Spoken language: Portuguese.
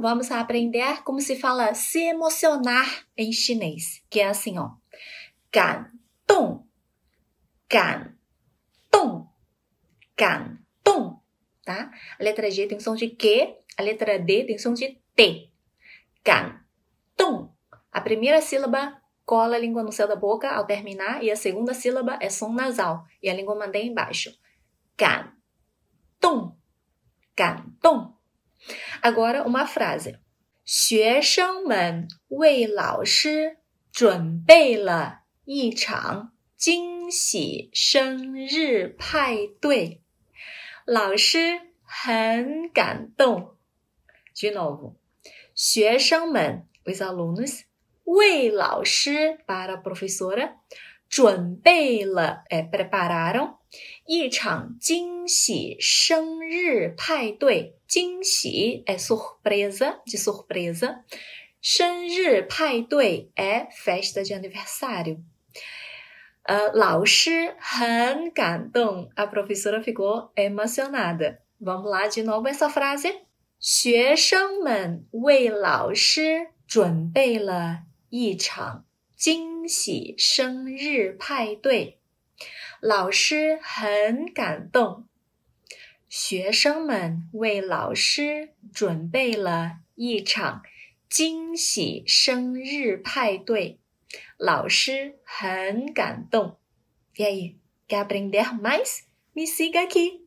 Vamos aprender como se fala se emocionar em chinês, que é assim, ó. 感动,感动,感动, tá? A letra G tem som de Q, a letra D tem som de T. 感动. A primeira sílaba cola a língua no céu da boca ao terminar e a segunda sílaba é som nasal e a língua mantém embaixo. 感动,感动. Agora, uma frase. novo. 学生们, os alunos 为老师 para a professora 准备了 é prepararam é surpresa de surpresa，生日派对 é festa de aniversário。呃，老师很感动，a professora ficou emocionada。Vamos lá de novo essa frase。学生们为老师准备了一场惊喜生日派对。老师很感动，学生们为老师准备了一场惊喜生日派对，老师很感动。m ガブリ m デ s マイスミシガキ。